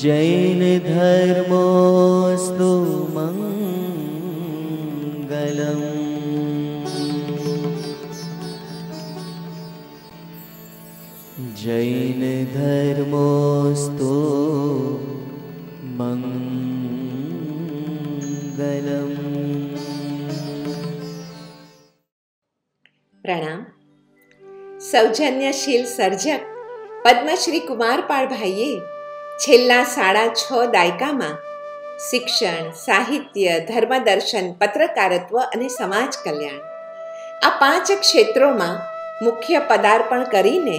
जैन धर्मोस्तु मङ्गलम् जैन मङ्गलम् प्रणाम सौजन्यशील सर्जक पद्मश्री कुमार पाड છેલ્લા સાડા છ દાયકામાં શિક્ષણ સાહિત્ય ધર્મદર્શન પત્રકારત્વ અને સમાજ કલ્યાણ આ પાંચ ક્ષેત્રોમાં મુખ્ય પદાર્પણ કરીને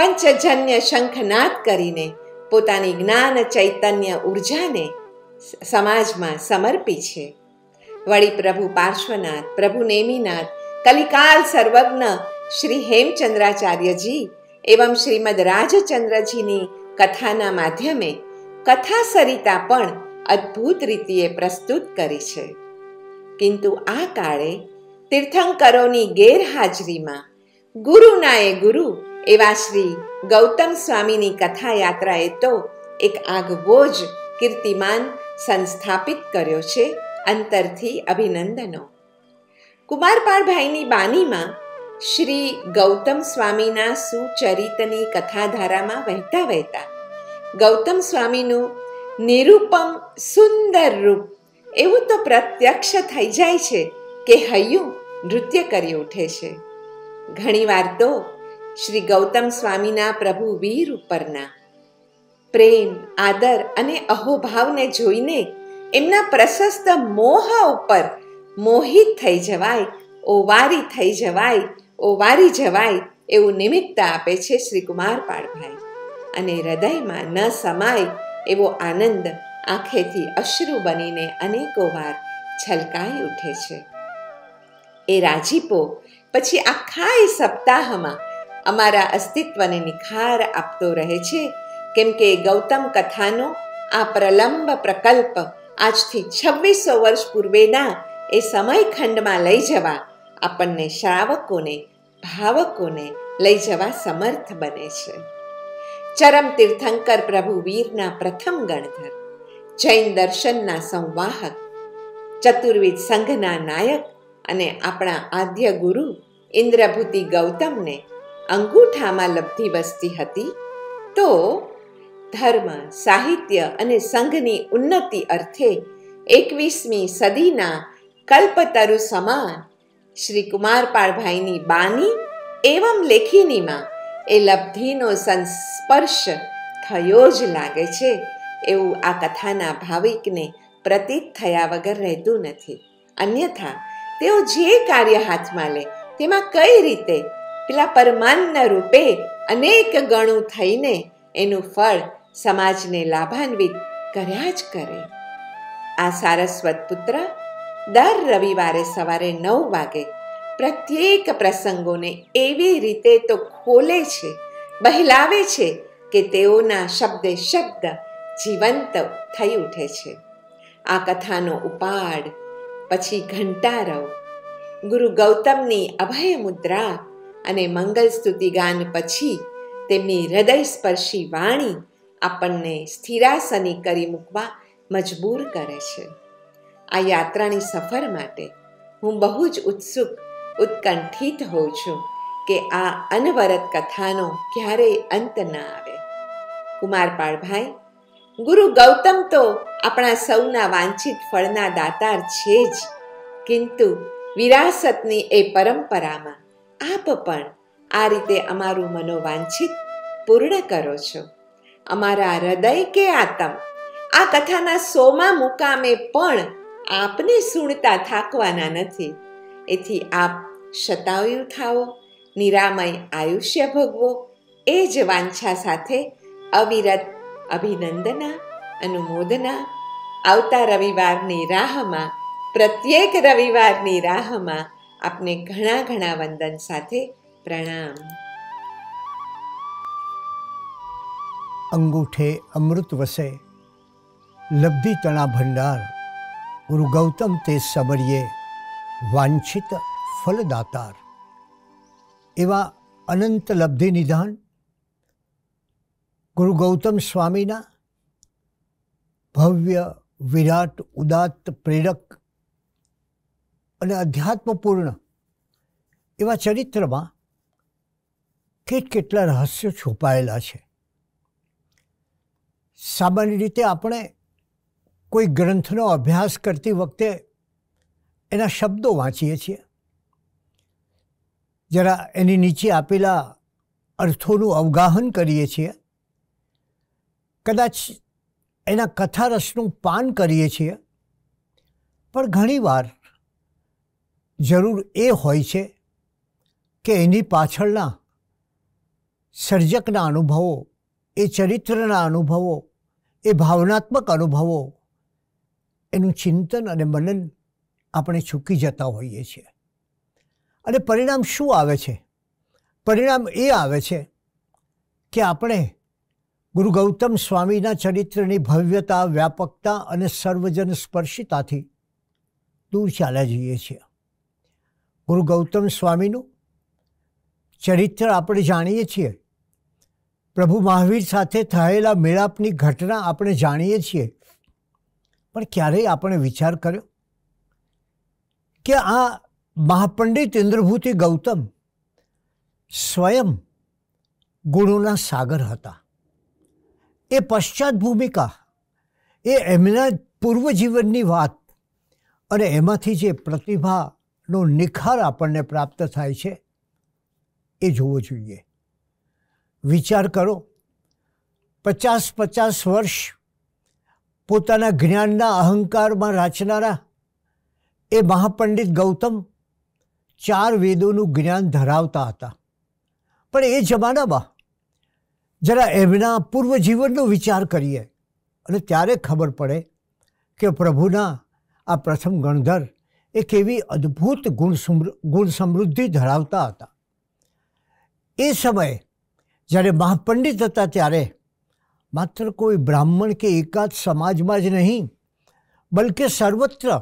પંચજન્ય શંખનાદ કરીને પોતાની જ્ઞાન ચૈતન્ય ઉર્જાને સમાજમાં સમર્પી છે વળી પ્રભુ પાર્શ્વનાથ પ્રભુ નેમિનાથ કલિકાલ સર્વજ્ઞ શ્રી હેમચંદ્રાચાર્યજી એવમ શ્રીમદ રાજચંદ્રજીની કથાના માધ્યમે કથા સરિતા પણ અદ્ભુત રીતે પ્રસ્તુત કરી છે કિંતુ આ કાળે તીર્થંકરોની ગેરહાજરીમાં ગુરુનાએ ગુરુ એવા શ્રી ગૌતમ સ્વામીની કથા યાત્રાએ તો એક આગવો જ કીર્તિમાન સંસ્થાપિત કર્યો છે અંતરથી અભિનંદનો કુમારપાળભાઈની બાનીમાં શ્રી ગૌતમ સ્વામીના સુચરિતની કથાધારામાં વહેતા વહેતા ગૌતમ સ્વામીનું નિરૂપમ સુંદર રૂપ એવું તો પ્રત્યક્ષ થઈ જાય છે કે હૈયું નૃત્ય કરી ઉઠે છે ઘણીવાર તો શ્રી ગૌતમ સ્વામીના પ્રભુ વીર ઉપરના પ્રેમ આદર અને અહોભાવને જોઈને એમના પ્રશસ્ત મોહ ઉપર મોહિત થઈ જવાય ઓવારી થઈ જવાય ઓવારી જવાય એવું નિમિત્ત આપે છે શ્રી કુમાર પાળભાઈ અને હૃદયમાં ન સમાય એવો આનંદ આંખેથી અશ્રુ બનીને અનેકો વાર છલકાઈ ઉઠે છે એ રાજીપો પછી આખા એ સપ્તાહમાં અમારા અસ્તિત્વને નિખાર આપતો રહે છે કેમ કે ગૌતમ કથાનો આ પ્રલંબ પ્રકલ્પ આજથી છવ્વીસો વર્ષ પૂર્વેના એ સમયખંડમાં લઈ જવા આપણને શ્રાવકોને ભાવકોને લઈ જવા સમર્થ બને છે ચરમ તીર્થંકર પ્રભુ વીરના પ્રથમ ગણધર જૈન દર્શનના સંવાહક ચતુર્વિધ સંઘના નાયક અને આપણા આદ્ય ગુરુ ઇન્દ્રભૂતિ ગૌતમને અંગૂઠામાં લબ્ધી વસ્તી હતી તો ધર્મ સાહિત્ય અને સંઘની ઉન્નતિ અર્થે એકવીસમી સદીના કલ્પતરુ સમાન શ્રી કુમારપાળભાઈની બાની એવમ લેખિનીમાં એ લબ્ધિનો સંસ્પર્શ થયો જ લાગે છે એવું આ કથાના ભાવિકને પ્રતીત થયા વગર રહેતું નથી અન્યથા તેઓ જે કાર્ય હાથમાં લે તેમાં કઈ રીતે પેલા પરમાન્ન રૂપે અનેક ગણું થઈને એનું ફળ સમાજને લાભાન્વિત કર્યા જ કરે આ સારસ્વત પુત્ર દર રવિવારે સવારે નવ વાગે પ્રત્યેક પ્રસંગોને એવી રીતે તો ખોલે છે બહેલાવે છે કે તેઓના શબ્દે શબ્દ જીવંત થઈ ઉઠે છે આ કથાનો ઉપાડ પછી ઘંટારવ ગુરુ ગૌતમની અભય મુદ્રા અને મંગલ સ્તુતિ ગાન પછી તેમની હૃદયસ્પર્શી વાણી આપણને સ્થિરાસની કરી મૂકવા મજબૂર કરે છે આ યાત્રાની સફર માટે હું બહુ જ ઉત્સુક ઉત્કંઠિત હોઉં છું કે આ અનવરત કથાનો ક્યારેય અંત ન આવે કુમારપાળભાઈ ગુરુ ગૌતમ તો આપણા સૌના વાંછિત ફળના દાતાર છે જ કિંતુ વિરાસતની એ પરંપરામાં આપ પણ આ રીતે અમારું મનોવાંછિત પૂર્ણ કરો છો અમારા હૃદય કે આતમ આ કથાના સોમા મુકામે પણ આપને સૂણતા થાકવાના નથી એથી આપ શતાયુ થાઓ નિરામય આયુષ્ય ભોગવો એ જ વાંછા સાથે અવિરત અભિનંદના અનુમોદના આવતા રવિવારની રાહમાં પ્રત્યેક રવિવારની રાહમાં આપને ઘણા ઘણા વંદન સાથે પ્રણામ અંગૂઠે અમૃત વસે લબ્ધિ તણા ભંડાર ગુરુ ગૌતમ તે સબરીએ વાંછિત ફલદાતાર એવા અનંત લબ્ધિ નિધાન ગુરુ ગૌતમ સ્વામીના ભવ્ય વિરાટ ઉદાત્ત પ્રેરક અને અધ્યાત્મપૂર્ણ એવા ચરિત્રમાં કેટ કેટલા રહસ્યો છુપાયેલા છે સામાન્ય રીતે આપણે કોઈ ગ્રંથનો અભ્યાસ કરતી વખતે એના શબ્દો વાંચીએ છીએ જરા એની નીચે આપેલા અર્થોનું અવગાહન કરીએ છીએ કદાચ એના કથારસનું પાન કરીએ છીએ પણ ઘણીવાર જરૂર એ હોય છે કે એની પાછળના સર્જકના અનુભવો એ ચરિત્રના અનુભવો એ ભાવનાત્મક અનુભવો એનું ચિંતન અને મનન આપણે ચૂકી જતા હોઈએ છીએ અને પરિણામ શું આવે છે પરિણામ એ આવે છે કે આપણે ગુરુ ગૌતમ સ્વામીના ચરિત્રની ભવ્યતા વ્યાપકતા અને સર્વજન સ્પર્શિતાથી દૂર ચાલ્યા જઈએ છીએ ગુરુ ગૌતમ સ્વામીનું ચરિત્ર આપણે જાણીએ છીએ પ્રભુ મહાવીર સાથે થયેલા મેળાપની ઘટના આપણે જાણીએ છીએ પણ ક્યારેય આપણે વિચાર કર્યો કે આ મહાપંડિત ઇન્દ્રભૂતિ ગૌતમ સ્વયં ગુણોના સાગર હતા એ પશ્ચાત ભૂમિકા એ એમના પૂર્વ જીવનની વાત અને એમાંથી જે પ્રતિભાનો નિખાર આપણને પ્રાપ્ત થાય છે એ જોવો જોઈએ વિચાર કરો પચાસ પચાસ વર્ષ પોતાના જ્ઞાનના અહંકારમાં રાચનારા એ મહાપંડિત ગૌતમ ચાર વેદોનું જ્ઞાન ધરાવતા હતા પણ એ જમાનામાં જરા એમના પૂર્વ જીવનનો વિચાર કરીએ અને ત્યારે ખબર પડે કે પ્રભુના આ પ્રથમ ગણધર એ કેવી અદ્ભુત ગુણ ગુણ સમૃદ્ધિ ધરાવતા હતા એ સમયે જ્યારે મહાપંડિત હતા ત્યારે માત્ર કોઈ બ્રાહ્મણ કે એકાદ સમાજમાં જ નહીં બલકે સર્વત્ર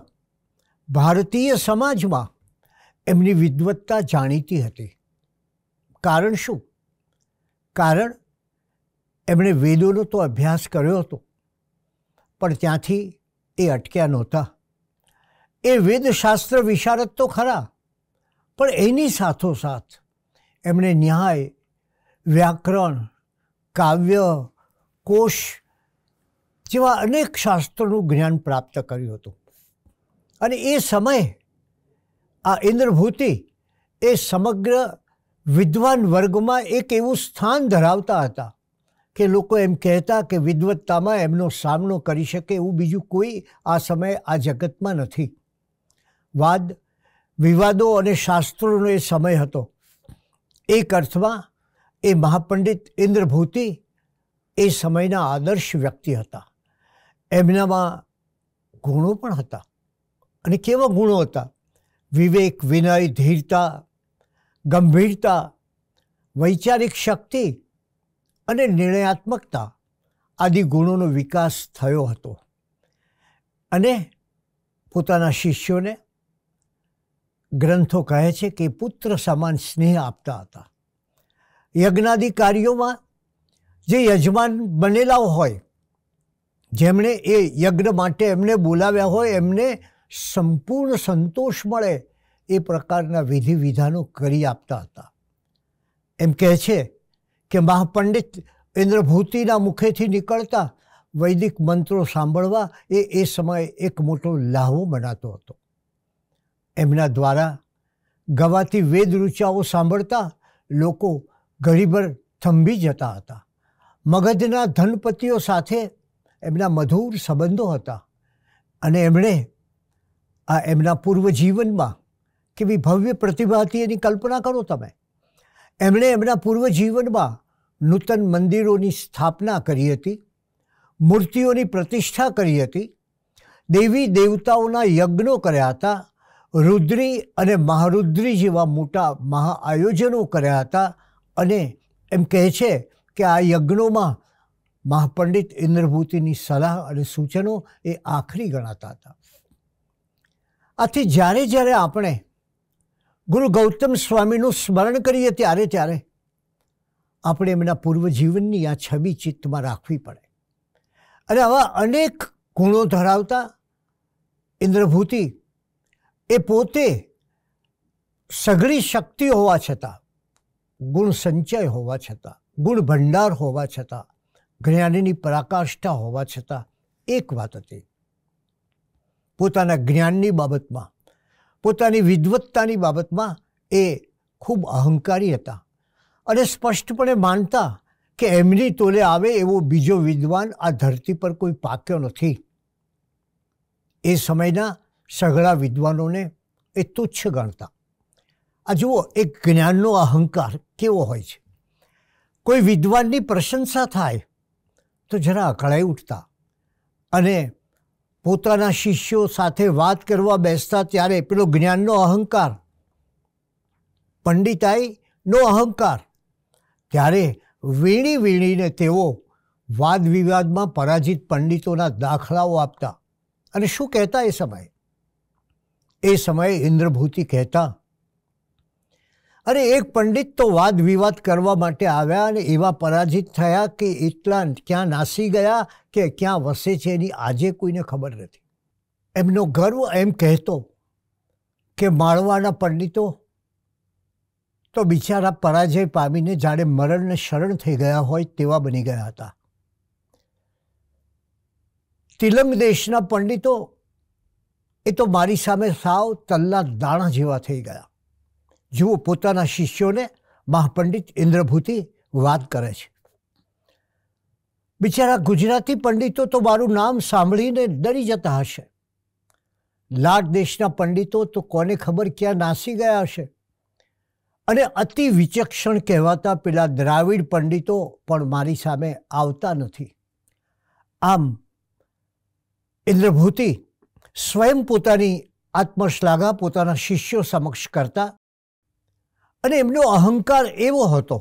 ભારતીય સમાજમાં એમની વિદવત્તા જાણીતી હતી કારણ શું કારણ એમણે વેદોનો તો અભ્યાસ કર્યો હતો પણ ત્યાંથી એ અટક્યા નહોતા એ વેદશાસ્ત્ર વિશારદ તો ખરા પણ એની સાથોસાથ એમણે ન્યાય વ્યાકરણ કાવ્ય કોષ જેવા અનેક શાસ્ત્રોનું જ્ઞાન પ્રાપ્ત કર્યું હતું અને એ સમયે આ ઇન્દ્રભૂતિ એ સમગ્ર વિદ્વાન વર્ગમાં એક એવું સ્થાન ધરાવતા હતા કે લોકો એમ કહેતા કે વિદવત્તામાં એમનો સામનો કરી શકે એવું બીજું કોઈ આ સમયે આ જગતમાં નથી વાદ વિવાદો અને શાસ્ત્રોનો એ સમય હતો એક અર્થમાં એ મહાપંડિત ઇન્દ્રભૂતિ એ સમયના આદર્શ વ્યક્તિ હતા એમનામાં ગુણો પણ હતા અને કેવા ગુણો હતા વિવેક વિનય ધીરતા ગંભીરતા વૈચારિક શક્તિ અને નિર્ણયાત્મકતા આદિ ગુણોનો વિકાસ થયો હતો અને પોતાના શિષ્યોને ગ્રંથો કહે છે કે પુત્ર સમાન સ્નેહ આપતા હતા યજ્ઞાદિ કાર્યોમાં જે યજમાન બનેલા હોય જેમણે એ યજ્ઞ માટે એમને બોલાવ્યા હોય એમને સંપૂર્ણ સંતોષ મળે એ પ્રકારના વિધિ વિધાનો કરી આપતા હતા એમ કહે છે કે મહાપંડિત ઇન્દ્રભૂતિના મુખેથી નીકળતા વૈદિક મંત્રો સાંભળવા એ એ સમયે એક મોટો લાહવો બનાતો હતો એમના દ્વારા ગવાતી વેદ રૂચાઓ સાંભળતા લોકો ઘડીભર થંભી જતા હતા મગજના ધનપતિઓ સાથે એમના મધુર સંબંધો હતા અને એમણે આ એમના પૂર્વ જીવનમાં કેવી ભવ્ય પ્રતિભા હતી એની કલ્પના કરો તમે એમણે એમના પૂર્વ જીવનમાં નૂતન મંદિરોની સ્થાપના કરી હતી મૂર્તિઓની પ્રતિષ્ઠા કરી હતી દેવી દેવતાઓના યજ્ઞો કર્યા હતા રુદ્રી અને મહારુદ્રી જેવા મોટા મહાઆયોજનો કર્યા હતા અને એમ કહે છે કે આ યજ્ઞોમાં મહાપંડિત ઇન્દ્રભૂતિની સલાહ અને સૂચનો એ આખરી ગણાતા હતા આથી જ્યારે જ્યારે આપણે ગુરુ ગૌતમ સ્વામીનું સ્મરણ કરીએ ત્યારે ત્યારે આપણે એમના પૂર્વજીવનની આ છબી ચિત્તમાં રાખવી પડે અને આવા અનેક ગુણો ધરાવતા ઇન્દ્રભૂતિ એ પોતે સઘળી શક્તિ હોવા છતાં ગુણ સંચય હોવા છતાં ગુણભંડાર હોવા છતાં જ્ઞાનની પરાકાષ્ઠા હોવા છતાં એક વાત હતી પોતાના જ્ઞાનની બાબતમાં પોતાની વિદવત્તાની બાબતમાં એ ખૂબ અહંકારી હતા અને સ્પષ્ટપણે માનતા કે એમની તોલે આવે એવો બીજો વિદ્વાન આ ધરતી પર કોઈ પાક્યો નથી એ સમયના સઘળા વિદ્વાનોને એ તુચ્છ ગણતા આ જુઓ એક જ્ઞાનનો અહંકાર કેવો હોય છે કોઈ વિદ્વાનની પ્રશંસા થાય તો જરા અકળાઈ ઉઠતા અને પોતાના શિષ્યો સાથે વાત કરવા બેસતા ત્યારે પેલો જ્ઞાનનો અહંકાર પંડિતાઈનો અહંકાર ત્યારે વીણી વીણીને તેઓ વાદ વિવાદમાં પરાજિત પંડિતોના દાખલાઓ આપતા અને શું કહેતા એ સમયે એ સમયે ઇન્દ્રભૂતિ કહેતા અરે એક પંડિત તો વાદ વિવાદ કરવા માટે આવ્યા અને એવા પરાજિત થયા કે એટલા ક્યાં નાસી ગયા કે ક્યાં વસે છે એની આજે કોઈને ખબર નથી એમનો ગર્વ એમ કહેતો કે માળવાના પંડિતો તો બિચારા પરાજય પામીને જાણે મરણને શરણ થઈ ગયા હોય તેવા બની ગયા હતા તિલમ દેશના પંડિતો એ તો મારી સામે સાવ તલ્લા દાણા જેવા થઈ ગયા જુઓ પોતાના શિષ્યોને મહાપંડિત ઇન્દ્રભૂતિ વાત કરે છે બિચારા ગુજરાતી પંડિતો તો મારું નામ સાંભળીને ડરી જતા હશે લાટ દેશના પંડિતો તો કોને ખબર ક્યાં નાસી ગયા હશે અને અતિ વિચક્ષણ કહેવાતા પેલા દ્રાવિડ પંડિતો પણ મારી સામે આવતા નથી આમ ઇન્દ્રભૂતિ સ્વયં પોતાની આત્મશ્લાઘા પોતાના શિષ્યો સમક્ષ કરતા અને એમનો અહંકાર એવો હતો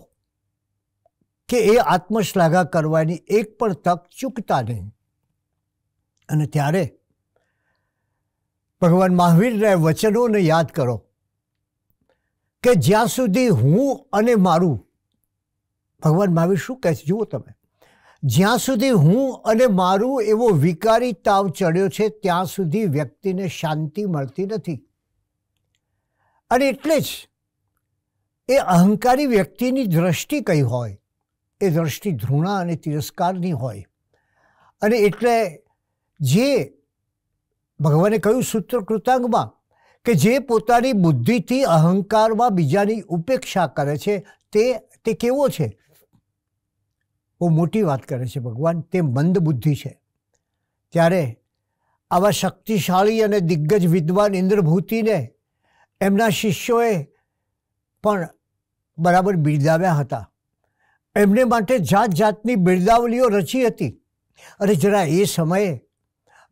કે એ આત્મશ્લાઘા કરવાની એક પણ તક ચૂકતા નહીં અને ત્યારે ભગવાન મહાવીરના વચનોને યાદ કરો કે જ્યાં સુધી હું અને મારું ભગવાન મહાવીર શું કહે છે જુઓ તમે જ્યાં સુધી હું અને મારું એવો વિકારી તાવ ચડ્યો છે ત્યાં સુધી વ્યક્તિને શાંતિ મળતી નથી અને એટલે જ એ અહંકારી વ્યક્તિની દ્રષ્ટિ કઈ હોય એ દ્રષ્ટિ ધૃણા અને તિરસ્કારની હોય અને એટલે જે ભગવાને કહ્યું સૂત્ર કૃતાંગમાં કે જે પોતાની બુદ્ધિથી અહંકારમાં બીજાની ઉપેક્ષા કરે છે તે તે કેવો છે બહુ મોટી વાત કરે છે ભગવાન તે મંદ બુદ્ધિ છે ત્યારે આવા શક્તિશાળી અને દિગ્ગજ વિદ્વાન ઇન્દ્રભૂતિને એમના શિષ્યોએ પણ બરાબર બિરદાવ્યા હતા એમને માટે જાત જાતની બિરદાવલીઓ રચી હતી અને જરા એ સમયે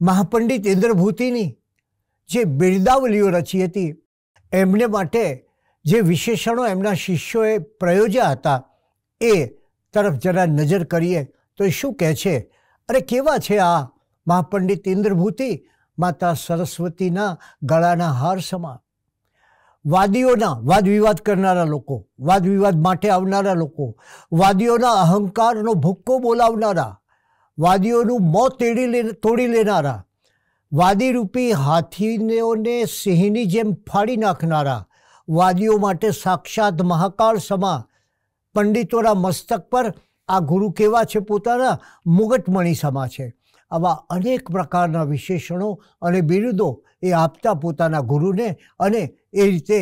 મહાપંડિત ઇન્દ્રભૂતિની જે બિરદાવલીઓ રચી હતી એમને માટે જે વિશેષણો એમના શિષ્યોએ પ્રયોજ્યા હતા એ તરફ જરા નજર કરીએ તો એ શું કહે છે અરે કેવા છે આ મહાપંડિત ઇન્દ્રભૂતિ માતા સરસ્વતીના ગળાના હાર સમા વાદીઓના વાદ વિવાદ કરનારા લોકો વાદ વિવાદ માટે આવનારા લોકો વાદીઓના અહંકારનો ભૂક્કો બોલાવનારા વાદીઓનું મોં તેડી લે તોડી લેનારા વાદીરૂપી હાથીઓને સિંહની જેમ ફાડી નાખનારા વાદીઓ માટે સાક્ષાત મહાકાળ સમા પંડિતોના મસ્તક પર આ ગુરુ કેવા છે પોતાના મુગટમણી સમા છે આવા અનેક પ્રકારના વિશેષણો અને બિરુદો એ આપતા પોતાના ગુરુને અને એ રીતે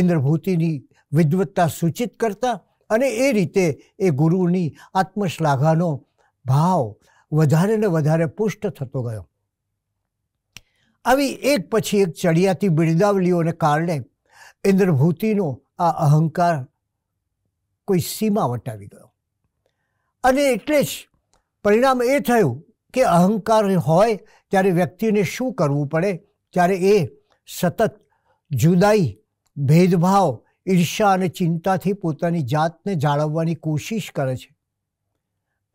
ઇન્દ્રભૂતિની વિદવત્તા સૂચિત કરતા અને એ રીતે એ ગુરુની આત્મશ્લાઘાનો ભાવ વધારે ને વધારે પુષ્ટ થતો ગયો આવી એક પછી એક ચડિયાતી બિરદાવલીઓને કારણે ઇન્દ્રભૂતિનો આ અહંકાર કોઈ સીમા વટાવી ગયો અને એટલે જ પરિણામ એ થયું કે અહંકાર હોય ત્યારે વ્યક્તિને શું કરવું પડે ત્યારે એ સતત જુદાઈ ભેદભાવ ઈર્ષા અને ચિંતાથી પોતાની જાતને જાળવવાની કોશિશ કરે છે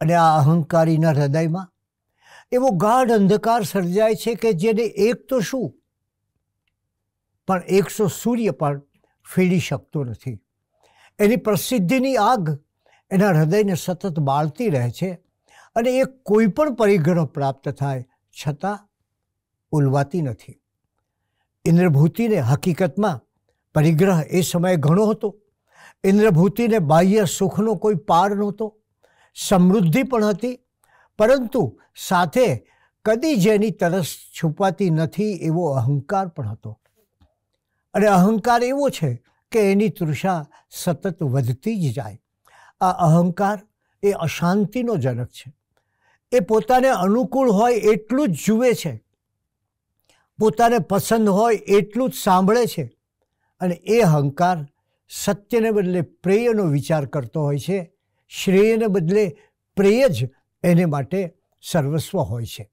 અને આ અહંકારીના હૃદયમાં એવો ગાઢ અંધકાર સર્જાય છે કે જેને એક તો શું પણ એકસો સૂર્ય પણ ફેડી શકતો નથી એની પ્રસિદ્ધિની આગ એના હૃદયને સતત બાળતી રહે છે અને એ કોઈ પણ પરિગ્રહ પ્રાપ્ત થાય છતાં ઉલવાતી નથી ઇન્દ્રભૂતિને હકીકતમાં પરિગ્રહ એ સમયે ઘણો હતો ઇન્દ્રભૂતિને બાહ્ય સુખનો કોઈ પાર નહોતો સમૃદ્ધિ પણ હતી પરંતુ સાથે કદી જેની તરસ છુપાતી નથી એવો અહંકાર પણ હતો અને અહંકાર એવો છે કે એની તૃષા સતત વધતી જ જાય આ અહંકાર એ અશાંતિનો જનક છે એ પોતાને અનુકૂળ હોય એટલું જ જુએ છે પોતાને પસંદ હોય એટલું જ સાંભળે છે અને એ અહંકાર સત્યને બદલે પ્રેયનો વિચાર કરતો હોય છે શ્રેયને બદલે પ્રેય જ એને માટે સર્વસ્વ હોય છે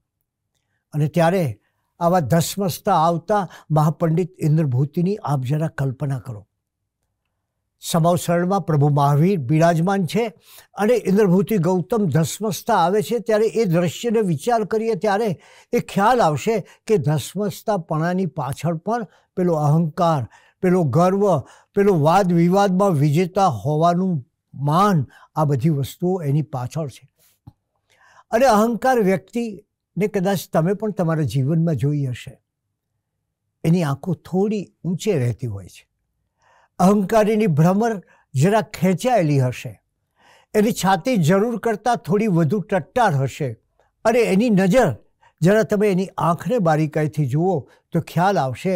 અને ત્યારે આવા ધસમસતા આવતા મહાપંડિત ઇન્દ્રભૂતિની આપ જરા કલ્પના કરો સમાવસરણમાં પ્રભુ મહાવીર બિરાજમાન છે અને ઇન્દ્રભૂતિ ગૌતમ ધસ્મસ્થા આવે છે ત્યારે એ દ્રશ્યને વિચાર કરીએ ત્યારે એ ખ્યાલ આવશે કે ધસ્મસ્થાપણાની પાછળ પણ પેલો અહંકાર પેલો ગર્વ પેલો વાદ વિવાદમાં વિજેતા હોવાનું માન આ બધી વસ્તુઓ એની પાછળ છે અને અહંકાર વ્યક્તિને કદાચ તમે પણ તમારા જીવનમાં જોઈ હશે એની આંખો થોડી ઊંચે રહેતી હોય છે અહંકારીની ભ્રમર જરા ખેંચાયેલી હશે એની છાતી જરૂર કરતાં થોડી વધુ ટટ્ટાર હશે અને એની નજર જરા તમે એની આંખને બારીકાઈથી જુઓ તો ખ્યાલ આવશે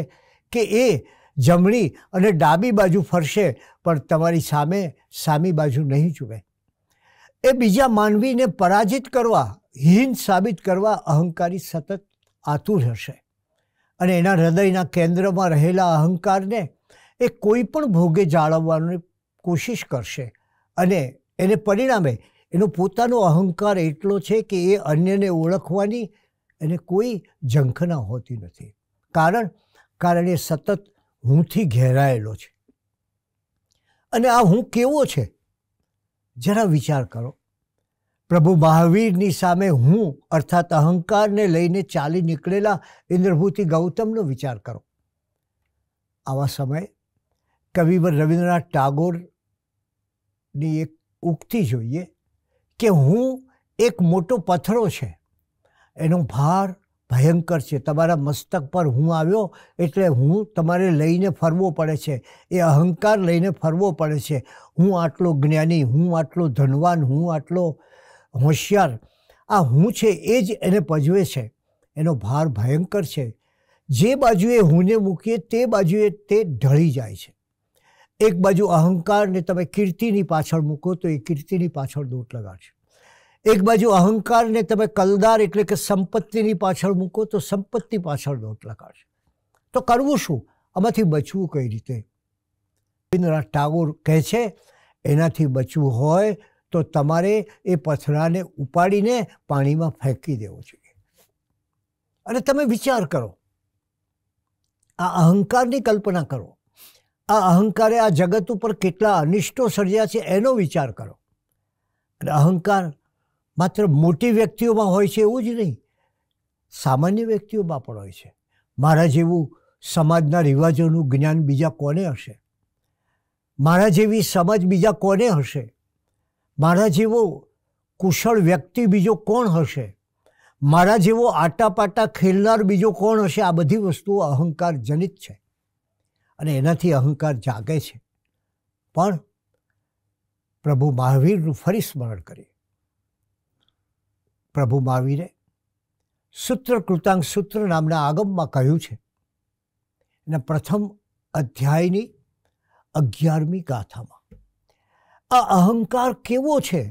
કે એ જમણી અને ડાબી બાજુ ફરશે પણ તમારી સામે સામી બાજુ નહીં જુએ એ બીજા માનવીને પરાજિત કરવા હીન સાબિત કરવા અહંકારી સતત આતુર હશે અને એના હૃદયના કેન્દ્રમાં રહેલા અહંકારને એ કોઈ પણ ભોગે જાળવવાની કોશિશ કરશે અને એને પરિણામે એનો પોતાનો અહંકાર એટલો છે કે એ અન્યને ઓળખવાની એને કોઈ ઝંખના હોતી નથી કારણ કારણ એ સતત હુંથી ઘેરાયેલો છે અને આ હું કેવો છે જરા વિચાર કરો પ્રભુ મહાવીરની સામે હું અર્થાત અહંકારને લઈને ચાલી નીકળેલા ઇન્દ્રભૂતિ ગૌતમનો વિચાર કરો આવા સમયે કવિ રવિન્દ્રનાથ ટાગોરની એક ઉક્તિ જોઈએ કે હું એક મોટો પથરો છે એનો ભાર ભયંકર છે તમારા મસ્તક પર હું આવ્યો એટલે હું તમારે લઈને ફરવો પડે છે એ અહંકાર લઈને ફરવો પડે છે હું આટલો જ્ઞાની હું આટલો ધનવાન હું આટલો હોશિયાર આ હું છે એ જ એને પજવે છે એનો ભાર ભયંકર છે જે બાજુએ હુંને મૂકીએ તે બાજુએ તે ઢળી જાય છે એક બાજુ અહંકારને તમે કીર્તિની પાછળ મૂકો તો એ કીર્તિની પાછળ દોટ લગાડશે એક બાજુ અહંકારને તમે કલદાર એટલે કે સંપત્તિની પાછળ મૂકો તો સંપત્તિ પાછળ દોટ લગાડશે તો કરવું શું આમાંથી બચવું કઈ રીતે રવીન્દ્રનાથ ટાગોર કહે છે એનાથી બચવું હોય તો તમારે એ પથરાને ઉપાડીને પાણીમાં ફેંકી દેવો જોઈએ અને તમે વિચાર કરો આ અહંકારની કલ્પના કરો આ અહંકારે આ જગત ઉપર કેટલા અનિષ્ટો સર્જ્યા છે એનો વિચાર કરો અને અહંકાર માત્ર મોટી વ્યક્તિઓમાં હોય છે એવું જ નહીં સામાન્ય વ્યક્તિઓમાં પણ હોય છે મારા જેવું સમાજના રિવાજોનું જ્ઞાન બીજા કોને હશે મારા જેવી સમજ બીજા કોને હશે મારા જેવો કુશળ વ્યક્તિ બીજો કોણ હશે મારા જેવો આટાપાટા ખેલનાર બીજો કોણ હશે આ બધી વસ્તુઓ અહંકાર જનિત છે અને એનાથી અહંકાર જાગે છે પણ પ્રભુ મહાવીરનું ફરી સ્મરણ કરીએ પ્રભુ મહાવીરે સૂત્ર કૃતાંગ સૂત્ર નામના આગમમાં કહ્યું છે એના પ્રથમ અધ્યાયની અગિયારમી ગાથામાં આ અહંકાર કેવો છે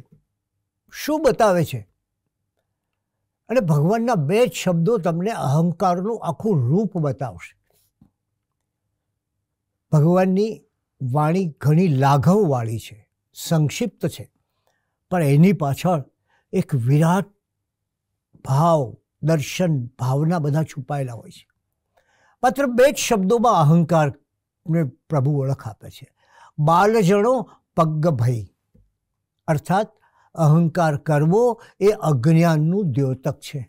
શું બતાવે છે અને ભગવાનના બે શબ્દો તમને અહંકારનું આખું રૂપ બતાવશે ભગવાનની વાણી ઘણી લાઘવવાળી છે સંક્ષિપ્ત છે પણ એની પાછળ એક વિરાટ ભાવ દર્શન ભાવના બધા છુપાયેલા હોય છે માત્ર બે જ શબ્દોમાં અહંકારને પ્રભુ ઓળખ આપે છે બાલ પગ ભય અર્થાત અહંકાર કરવો એ અજ્ઞાનનું દ્યોતક છે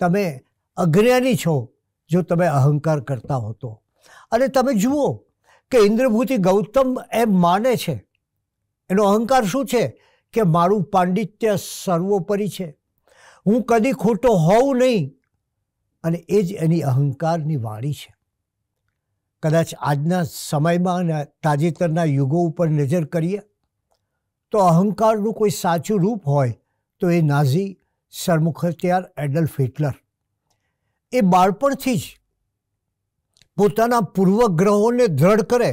તમે અજ્ઞાની છો જો તમે અહંકાર કરતા હો તો અને તમે જુઓ કે ઇન્દ્રભૂતિ ગૌતમ એમ માને છે એનો અહંકાર શું છે કે મારું પાંડિત્ય સર્વોપરી છે હું કદી ખોટો હોઉં નહીં અને એ જ એની અહંકારની વાણી છે કદાચ આજના સમયમાં અને તાજેતરના યુગો ઉપર નજર કરીએ તો અહંકારનું કોઈ સાચું રૂપ હોય તો એ નાઝી સરમુખત્યાર એડલ્ફ હિટલર એ બાળપણથી જ પોતાના પૂર્વગ્રહોને દ્રઢ કરે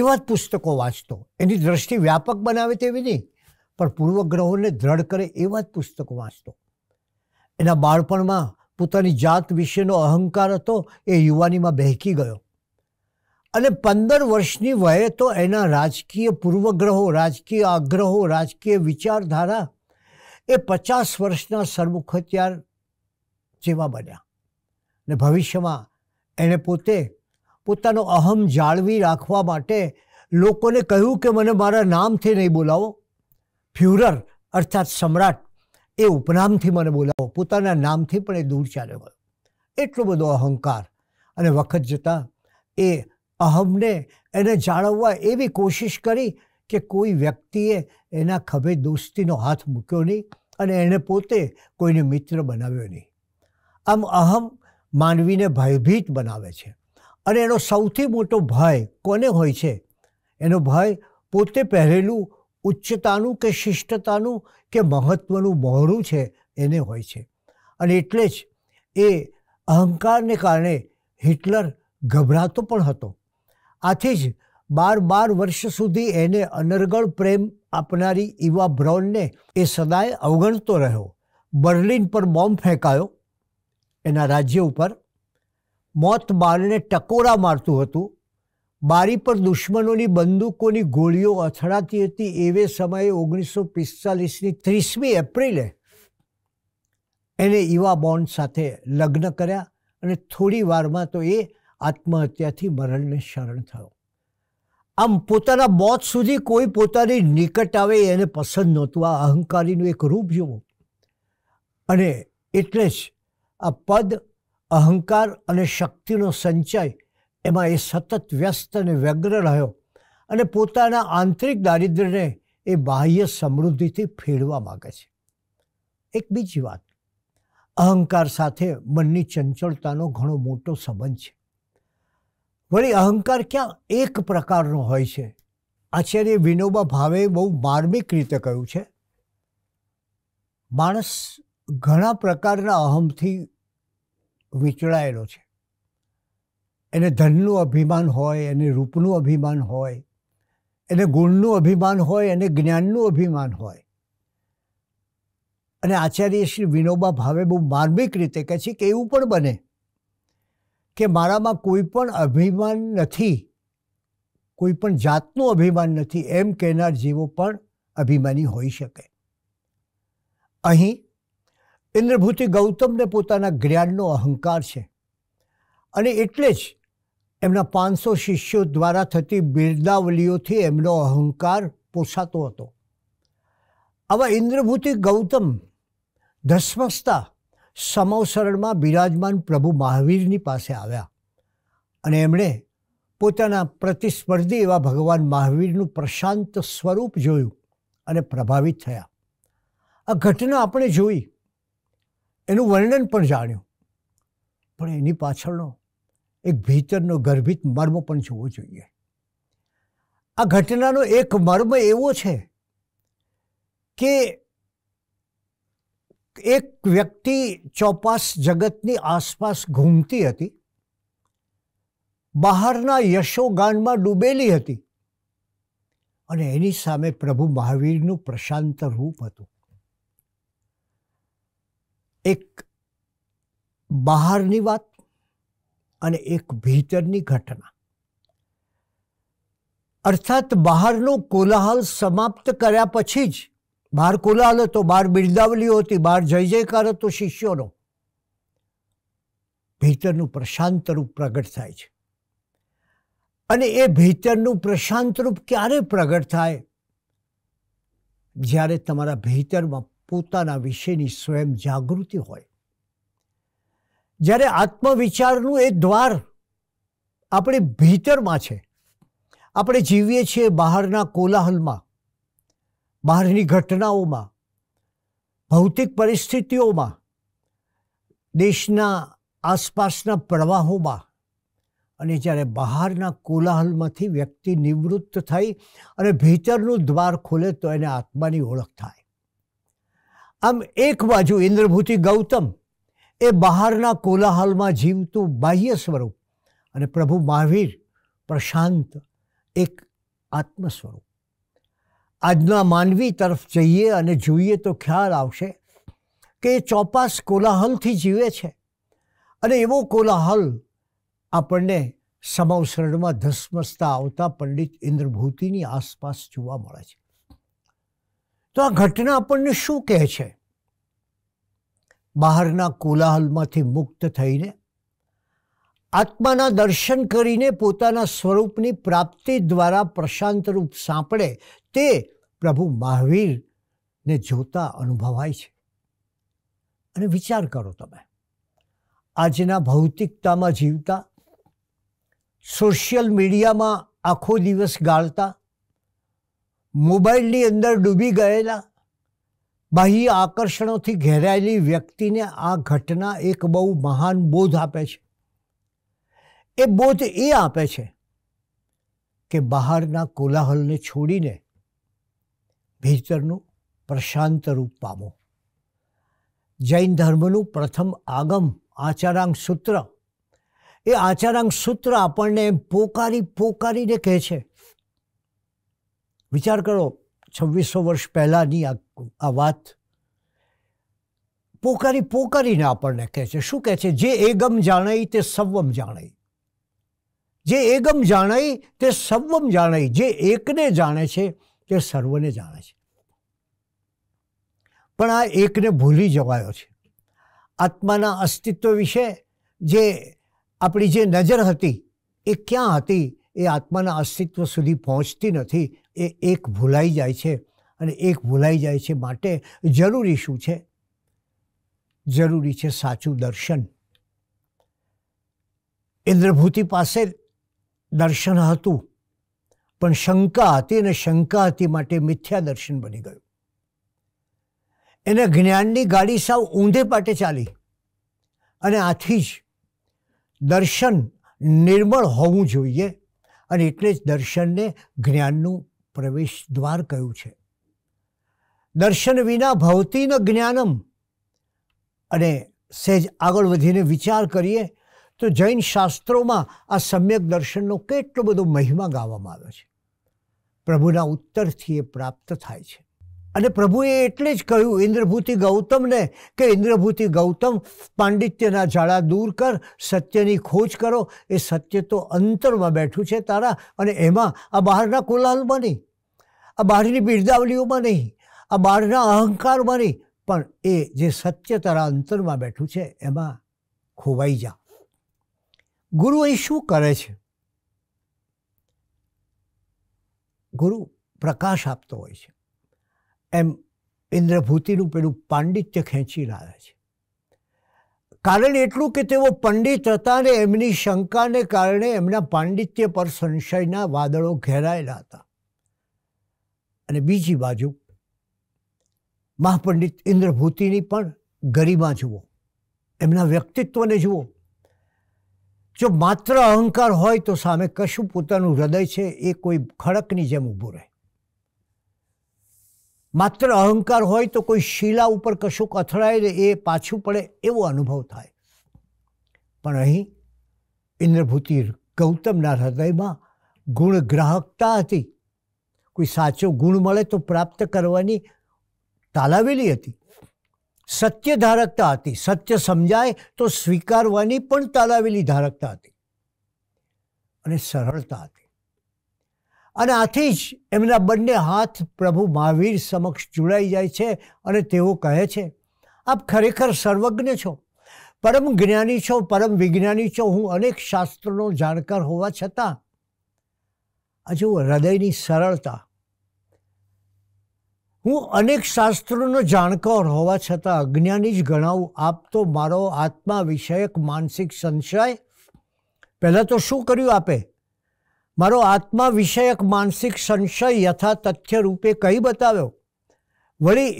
એવા જ પુસ્તકો વાંચતો એની દ્રષ્ટિ વ્યાપક બનાવે તેવી નહીં પણ પૂર્વગ્રહોને દ્રઢ કરે એવા જ પુસ્તકો વાંચતો એના બાળપણમાં પોતાની જાત વિશેનો અહંકાર હતો એ યુવાનીમાં બહેકી ગયો અને પંદર વર્ષની વયે તો એના રાજકીય પૂર્વગ્રહો રાજકીય આગ્રહો રાજકીય વિચારધારા એ પચાસ વર્ષના સરમુખત્યાર જેવા બન્યા ને ભવિષ્યમાં એણે પોતે પોતાનો અહમ જાળવી રાખવા માટે લોકોને કહ્યું કે મને મારા નામથી નહીં બોલાવો ફ્યુરર અર્થાત સમ્રાટ એ ઉપનામથી મને બોલાવો પોતાના નામથી પણ એ દૂર ચાલ્યો ગયો એટલો બધો અહંકાર અને વખત જતાં એ અહમને એને જાળવવા એવી કોશિશ કરી કે કોઈ વ્યક્તિએ એના ખભે દોસ્તીનો હાથ મૂક્યો નહીં અને એણે પોતે કોઈને મિત્ર બનાવ્યો નહીં આમ અહમ માનવીને ભયભીત બનાવે છે અને એનો સૌથી મોટો ભય કોને હોય છે એનો ભય પોતે પહેરેલું ઉચ્ચતાનું કે શિષ્ટતાનું કે મહત્ત્વનું મોહરું છે એને હોય છે અને એટલે જ એ અહંકારને કારણે હિટલર ગભરાતો પણ હતો આથી જ બાર બાર વર્ષ સુધી એને અનર્ગળ પ્રેમ આપનારી ઈવા બ્રોનને એ સદાય અવગણતો રહ્યો બર્લિન પર બોમ્બ ફેંકાયો એના રાજ્ય ઉપર મોત બારને ટકોરા મારતું હતું બારી પર દુશ્મનોની બંદૂકોની ગોળીઓ અથડાતી હતી એવે સમયે ઓગણીસો પિસ્તાલીસની ત્રીસમી એપ્રિલે એને ઈવા બોન્ડ સાથે લગ્ન કર્યા અને થોડી વારમાં તો એ આત્મહત્યાથી મરણને શરણ થયો આમ પોતાના મોત સુધી કોઈ પોતાની નિકટ આવે એને પસંદ નહોતું આ અહંકારીનું એક રૂપ જુઓ અને એટલે જ આ પદ અહંકાર અને શક્તિનો સંચય એમાં એ સતત વ્યસ્ત અને વ્યગ્ર રહ્યો અને પોતાના આંતરિક દારિદ્ર્યને એ બાહ્ય સમૃદ્ધિથી ફેરવા માગે છે એક બીજી વાત અહંકાર સાથે મનની ચંચળતાનો ઘણો મોટો સંબંધ છે વળી અહંકાર ક્યાં એક પ્રકારનો હોય છે આચાર્ય વિનોબા ભાવે બહુ માર્મિક રીતે કહ્યું છે માણસ ઘણા પ્રકારના અહમથી વિચળાયેલો છે એને ધનનું અભિમાન હોય એને રૂપનું અભિમાન હોય એને ગુણનું અભિમાન હોય એને જ્ઞાનનું અભિમાન હોય અને આચાર્ય શ્રી વિનોબા ભાવે બહુ માર્મિક રીતે કહે છે કે એવું પણ બને કે મારામાં કોઈ પણ અભિમાન નથી કોઈ પણ જાતનું અભિમાન નથી એમ કહેનાર જેવો પણ અભિમાની હોઈ શકે અહીં ઇન્દ્રભૂતિ ગૌતમને પોતાના જ્ઞાનનો અહંકાર છે અને એટલે જ એમના પાંચસો શિષ્યો દ્વારા થતી બિરદાવલીઓથી એમનો અહંકાર પોસાતો હતો આવા ઇન્દ્રભૂતિ ગૌતમ ધસમસતા સમવસરણમાં બિરાજમાન પ્રભુ મહાવીરની પાસે આવ્યા અને એમણે પોતાના પ્રતિસ્પર્ધી એવા ભગવાન મહાવીરનું પ્રશાંત સ્વરૂપ જોયું અને પ્રભાવિત થયા આ ઘટના આપણે જોઈ એનું વર્ણન પણ જાણ્યું પણ એની પાછળનો એક ભીતરનો ગર્ભિત મર્મ પણ જોવો જોઈએ આ ઘટનાનો એક મર્મ એવો છે કે એક વ્યક્તિ ચોપાસ જગતની આસપાસ ઘૂમતી હતી બહારના યશોગાનમાં ડૂબેલી હતી અને એની સામે પ્રભુ મહાવીરનું પ્રશાંત રૂપ હતું એક બહારની વાત અને એક ભીતરની ઘટના અર્થાત બહારનો કોલાહલ સમાપ્ત કર્યા પછી જ બહાર કોલાહલ હતો બહાર બિરદાવલીઓ હતી બહાર જય જયકાર હતો શિષ્યોનો ભીતરનું પ્રશાંત રૂપ પ્રગટ થાય છે અને એ ભીતરનું પ્રશાંત રૂપ ક્યારે પ્રગટ થાય જ્યારે તમારા ભીતરમાં પોતાના વિશેની સ્વયં જાગૃતિ હોય જ્યારે આત્મવિચારનું એ દ્વાર આપણે ભીતરમાં છે આપણે જીવીએ છીએ બહારના કોલાહલમાં બહારની ઘટનાઓમાં ભૌતિક પરિસ્થિતિઓમાં દેશના આસપાસના પ્રવાહોમાં અને જ્યારે બહારના કોલાહલમાંથી વ્યક્તિ નિવૃત્ત થઈ અને ભીતરનું દ્વાર ખોલે તો એને આત્માની ઓળખ થાય આમ એક બાજુ ઇન્દ્રભૂતિ ગૌતમ એ બહારના કોલાહલમાં જીવતું બાહ્ય સ્વરૂપ અને પ્રભુ મહાવીર પ્રશાંત એક આત્મસ્વરૂપ આજના માનવી તરફ જઈએ અને જોઈએ તો ખ્યાલ આવશે કે એ ચોપાસ કોલાહલથી જીવે છે અને એવો કોલાહલ આપણને સમવસરણમાં ધસમસતા આવતા પંડિત ઇન્દ્રભૂતિની આસપાસ જોવા મળે છે તો આ ઘટના આપણને શું કહે છે બહારના કોલાહલમાંથી મુક્ત થઈને આત્માના દર્શન કરીને પોતાના સ્વરૂપની પ્રાપ્તિ દ્વારા પ્રશાંત રૂપ સાંપડે તે પ્રભુ મહાવીરને જોતા અનુભવાય છે અને વિચાર કરો તમે આજના ભૌતિકતામાં જીવતા સોશિયલ મીડિયામાં આખો દિવસ ગાળતા મોબાઈલની અંદર ડૂબી ગયેલા બાહ્ય આકર્ષણોથી ઘેરાયેલી વ્યક્તિને આ ઘટના એક બહુ મહાન બોધ આપે છે એ બોધ એ આપે છે કે બહારના કોલાહલને છોડીને ભીતરનું પ્રશાંત રૂપ પામો જૈન ધર્મનું પ્રથમ આગમ આચારાંગ સૂત્ર એ આચારાંગ સૂત્ર આપણને પોકારી પોકારીને કહે છે વિચાર કરો છવ્વીસો વર્ષ પહેલાંની આ વાત પોકારી પોકારીને આપણને કહે છે શું કહે છે જે એગમ જાણાઈ તે સવમ જાણાઈ જે એગમ જાણાઈ તે સવમ જાણાઈ જે એકને જાણે છે તે સર્વને જાણે છે પણ આ એકને ભૂલી જવાયો છે આત્માના અસ્તિત્વ વિશે જે આપણી જે નજર હતી એ ક્યાં હતી એ આત્માના અસ્તિત્વ સુધી પહોંચતી નથી એ એક ભૂલાઈ જાય છે અને એક ભૂલાઈ જાય છે માટે જરૂરી શું છે જરૂરી છે સાચું દર્શન ઇન્દ્રભૂતિ પાસે દર્શન હતું પણ શંકા હતી અને શંકા હતી માટે મિથ્યા દર્શન બની ગયું એને જ્ઞાનની ગાડી સાવ ઊંધે પાટે ચાલી અને આથી જ દર્શન નિર્મળ હોવું જોઈએ અને એટલે જ દર્શનને જ્ઞાનનું પ્રવેશ દ્વાર કહ્યું છે દર્શન વિના ભૌતિન જ્ઞાનમ અને સહેજ આગળ વધીને વિચાર કરીએ તો જૈન શાસ્ત્રોમાં આ સમ્યક દર્શનનો કેટલો બધો મહિમા ગાવામાં આવ્યો છે પ્રભુના ઉત્તરથી એ પ્રાપ્ત થાય છે અને પ્રભુએ એટલે જ કહ્યું ઇન્દ્રભૂતિ ગૌતમને કે ઇન્દ્રભૂતિ ગૌતમ પાંડિત્યના જાળા દૂર કર સત્યની ખોજ કરો એ સત્ય તો અંતરમાં બેઠું છે તારા અને એમાં આ બહારના કોલાહલમાં નહીં આ બહારની બિરદાવલીઓમાં નહીં આ બહારના અહંકારમાં નહીં પણ એ જે સત્ય તારા અંતરમાં બેઠું છે એમાં ખોવાઈ જા ગુરુ અહીં શું કરે છે ગુરુ પ્રકાશ આપતો હોય છે એમ ઇન્દ્રભૂતિનું પેલું પાંડિત્ય ખેંચી લાવે છે કારણ એટલું કે તેઓ પંડિત હતા અને એમની શંકાને કારણે એમના પાંડિત્ય પર સંશયના વાદળો ઘેરાયેલા હતા અને બીજી બાજુ મહાપંડિત ઇન્દ્રભૂતિની પણ ગરિમા જુઓ એમના વ્યક્તિત્વને જુઓ જો માત્ર અહંકાર હોય તો સામે કશું પોતાનું હૃદય છે એ કોઈ ખડકની જેમ ઊભું રહે માત્ર અહંકાર હોય તો કોઈ શિલા ઉપર કશુંક અથડાય ને એ પાછું પડે એવો અનુભવ થાય પણ અહીં ઇન્દ્રભૂતિ ગૌતમના હૃદયમાં ગુણગ્રાહકતા હતી કોઈ સાચો ગુણ મળે તો પ્રાપ્ત કરવાની તાલાવેલી હતી સત્ય ધારકતા હતી સત્ય સમજાય તો સ્વીકારવાની પણ તાલાવેલી ધારકતા હતી અને સરળતા હતી અને આથી જ એમના બંને હાથ પ્રભુ મહાવીર સમક્ષ જોડાઈ જાય છે અને તેઓ કહે છે આપ ખરેખર સર્વજ્ઞ છો પરમ જ્ઞાની છો પરમ વિજ્ઞાની છો હું અનેક શાસ્ત્રોનો જાણકાર હોવા છતાં આ હૃદયની સરળતા હું અનેક શાસ્ત્રોનો જાણકાર હોવા છતાં અજ્ઞાની જ ગણાવું આપ તો મારો આત્મા વિષયક માનસિક સંશય પહેલાં તો શું કર્યું આપે મારો આત્મા વિષયક માનસિક સંશય યથા તથ્ય રૂપે કહી બતાવ્યો વળી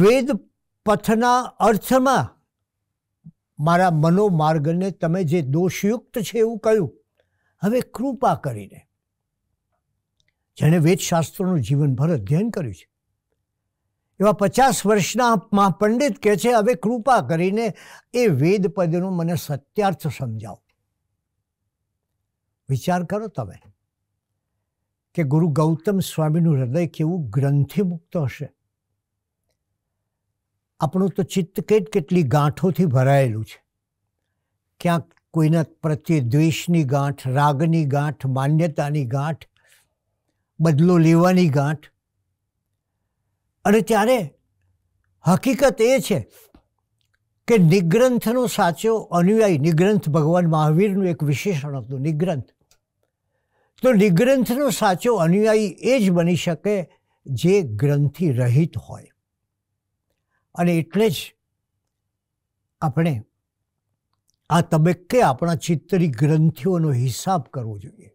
વેદ પથના અર્થમાં મારા મનોમાર્ગને તમે જે દોષયુક્ત છે એવું કહ્યું હવે કૃપા કરીને જેણે વેદશાસ્ત્રોનું જીવનભર અધ્યયન કર્યું છે એવા પચાસ વર્ષના મહાપંડિત કહે છે હવે કૃપા કરીને એ વેદ પદનો મને સત્યાર્થ સમજાવો વિચાર કરો તમે કે ગુરુ ગૌતમ સ્વામીનું હૃદય કેવું ગ્રંથિમુક્ત હશે આપણું તો ચિત્ત કેટ કેટલી ગાંઠોથી ભરાયેલું છે ક્યાંક કોઈના પ્રત્યે દ્વેષની ગાંઠ રાગની ગાંઠ માન્યતાની ગાંઠ બદલો લેવાની ગાંઠ અને ત્યારે હકીકત એ છે કે નિગ્રંથનો સાચો અનુયાયી નિગ્રંથ ભગવાન મહાવીરનું એક વિશેષણ હતું નિગ્રંથ તો નિગ્રંથનો સાચો અનુયાયી એ જ બની શકે જે ગ્રંથિ રહિત હોય અને એટલે જ આપણે આ તબક્કે આપણા ચિત્તરી ગ્રંથિઓનો હિસાબ કરવો જોઈએ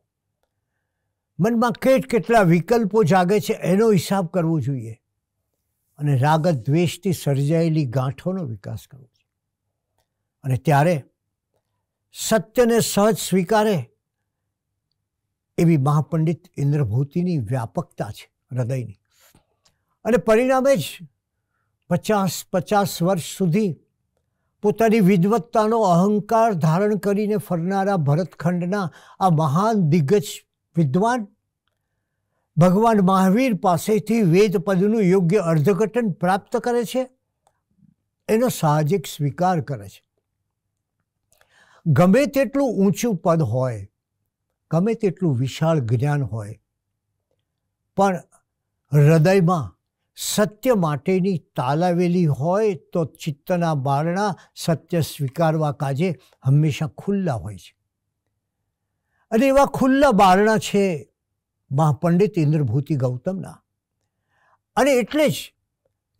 મનમાં કેટ કેટલા વિકલ્પો જાગે છે એનો હિસાબ કરવો જોઈએ અને રાગ દ્વેષથી સર્જાયેલી ગાંઠોનો વિકાસ કરવો જોઈએ અને ત્યારે સત્યને સહજ સ્વીકારે એવી મહાપંડિત ઇન્દ્રભૂતિની વ્યાપકતા છે હૃદયની અને પરિણામે જ પચાસ પચાસ વર્ષ સુધી પોતાની વિદવત્તાનો અહંકાર ધારણ કરીને ફરનારા ભરતખંડના આ મહાન દિગ્ગજ વિદ્વાન ભગવાન મહાવીર પાસેથી વેદ પદનું યોગ્ય અર્ધઘટન પ્રાપ્ત કરે છે એનો સાહજિક સ્વીકાર કરે છે ગમે તેટલું ઊંચું પદ હોય ગમે તેટલું વિશાળ જ્ઞાન હોય પણ હૃદયમાં સત્ય માટેની તાલાવેલી હોય તો ચિત્તના બારણા સત્ય સ્વીકારવા કાજે હંમેશા ખુલ્લા હોય છે અને એવા ખુલ્લા બારણા છે મહાપંડિત ઇન્દ્રભૂતિ ગૌતમના અને એટલે જ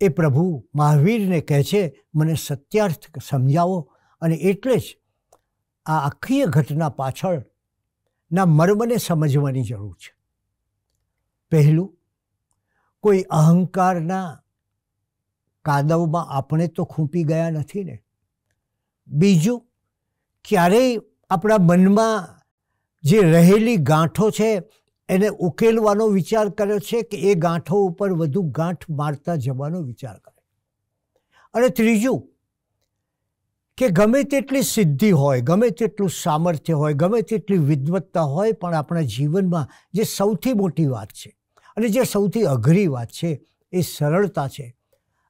એ પ્રભુ મહાવીરને કહે છે મને સત્યાર્થ સમજાવો અને એટલે જ આ આખી ઘટના પાછળ ના મર્મને સમજવાની જરૂર છે પહેલું કોઈ અહંકારના કાદવમાં આપણે તો ખૂંપી ગયા નથી ને બીજું ક્યારેય આપણા મનમાં જે રહેલી ગાંઠો છે એને ઉકેલવાનો વિચાર કર્યો છે કે એ ગાંઠો ઉપર વધુ ગાંઠ મારતા જવાનો વિચાર કરે અને ત્રીજું કે ગમે તેટલી સિદ્ધિ હોય ગમે તેટલું સામર્થ્ય હોય ગમે તેટલી વિદવત્તા હોય પણ આપણા જીવનમાં જે સૌથી મોટી વાત છે અને જે સૌથી અઘરી વાત છે એ સરળતા છે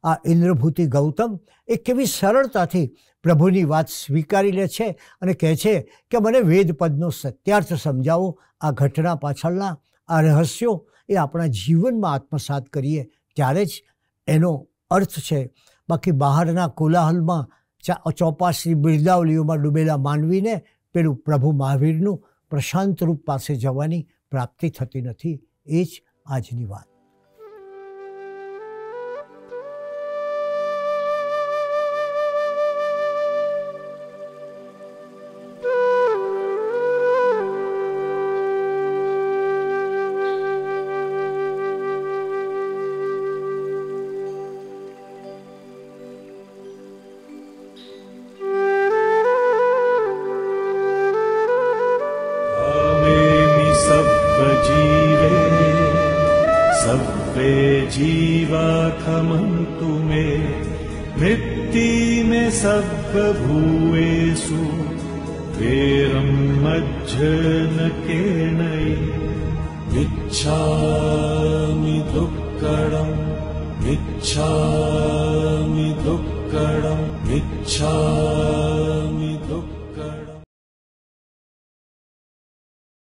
આ ઇન્દ્રભૂતિ ગૌતમ એ કેવી સરળતાથી પ્રભુની વાત સ્વીકારી લે છે અને કહે છે કે મને વેદપદનો સત્યાર્થ સમજાવો આ ઘટના પાછળના આ રહસ્યો એ આપણા જીવનમાં આત્મસાત કરીએ ત્યારે જ એનો અર્થ છે બાકી બહારના કોલાહલમાં ચોપાસી બિરદાવલીઓમાં ડૂબેલા માનવીને પેલું પ્રભુ મહાવીરનું પ્રશાંત રૂપ પાસે જવાની પ્રાપ્તિ થતી નથી એ જ આજની વાત